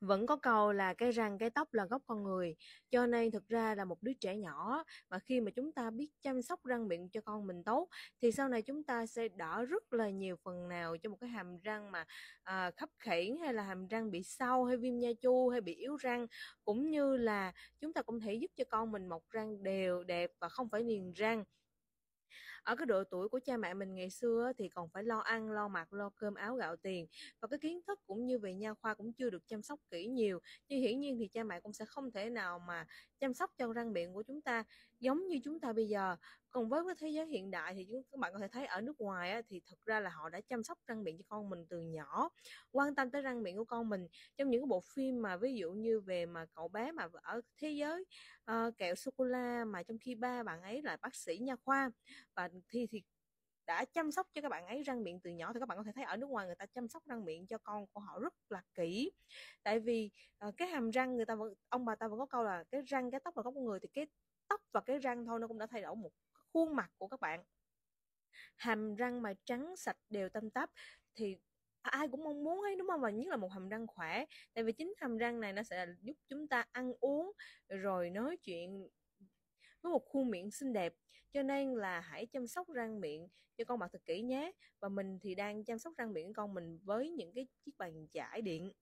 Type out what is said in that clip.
vẫn có câu là cái răng cái tóc là gốc con người cho nên thực ra là một đứa trẻ nhỏ mà khi mà chúng ta biết chăm sóc răng miệng cho con mình tốt thì sau này chúng ta sẽ đỡ rất là nhiều phần nào cho một cái hàm răng mà à, khắp khiển hay là hàm răng bị sâu hay viêm nha chu hay bị yếu răng cũng như là chúng ta cũng thể giúp cho con mình mọc răng đều đẹp và không phải niền răng ở cái độ tuổi của cha mẹ mình ngày xưa thì còn phải lo ăn lo mặc lo cơm áo gạo tiền và cái kiến thức cũng như về nha khoa cũng chưa được chăm sóc kỹ nhiều như hiển nhiên thì cha mẹ cũng sẽ không thể nào mà chăm sóc cho răng miệng của chúng ta giống như chúng ta bây giờ còn với cái thế giới hiện đại thì chúng các bạn có thể thấy ở nước ngoài á, thì thực ra là họ đã chăm sóc răng miệng cho con mình từ nhỏ quan tâm tới răng miệng của con mình trong những cái bộ phim mà ví dụ như về mà cậu bé mà ở thế giới uh, kẹo sô cô la mà trong khi ba bạn ấy là bác sĩ nha khoa và thì thì đã chăm sóc cho các bạn ấy răng miệng từ nhỏ thì các bạn có thể thấy ở nước ngoài người ta chăm sóc răng miệng cho con của họ rất là kỹ tại vì uh, cái hàm răng người ta vẫn ông bà ta vẫn có câu là cái răng cái tóc là góc con người thì cái tóc và cái răng thôi nó cũng đã thay đổi một khuôn mặt của các bạn hàm răng mà trắng sạch đều tăm tắp thì ai cũng mong muốn ấy đúng không và nhất là một hàm răng khỏe tại vì chính hàm răng này nó sẽ giúp chúng ta ăn uống rồi nói chuyện với một khuôn miệng xinh đẹp cho nên là hãy chăm sóc răng miệng cho con bạn thật kỹ nhé và mình thì đang chăm sóc răng miệng con mình với những cái chiếc bàn chải điện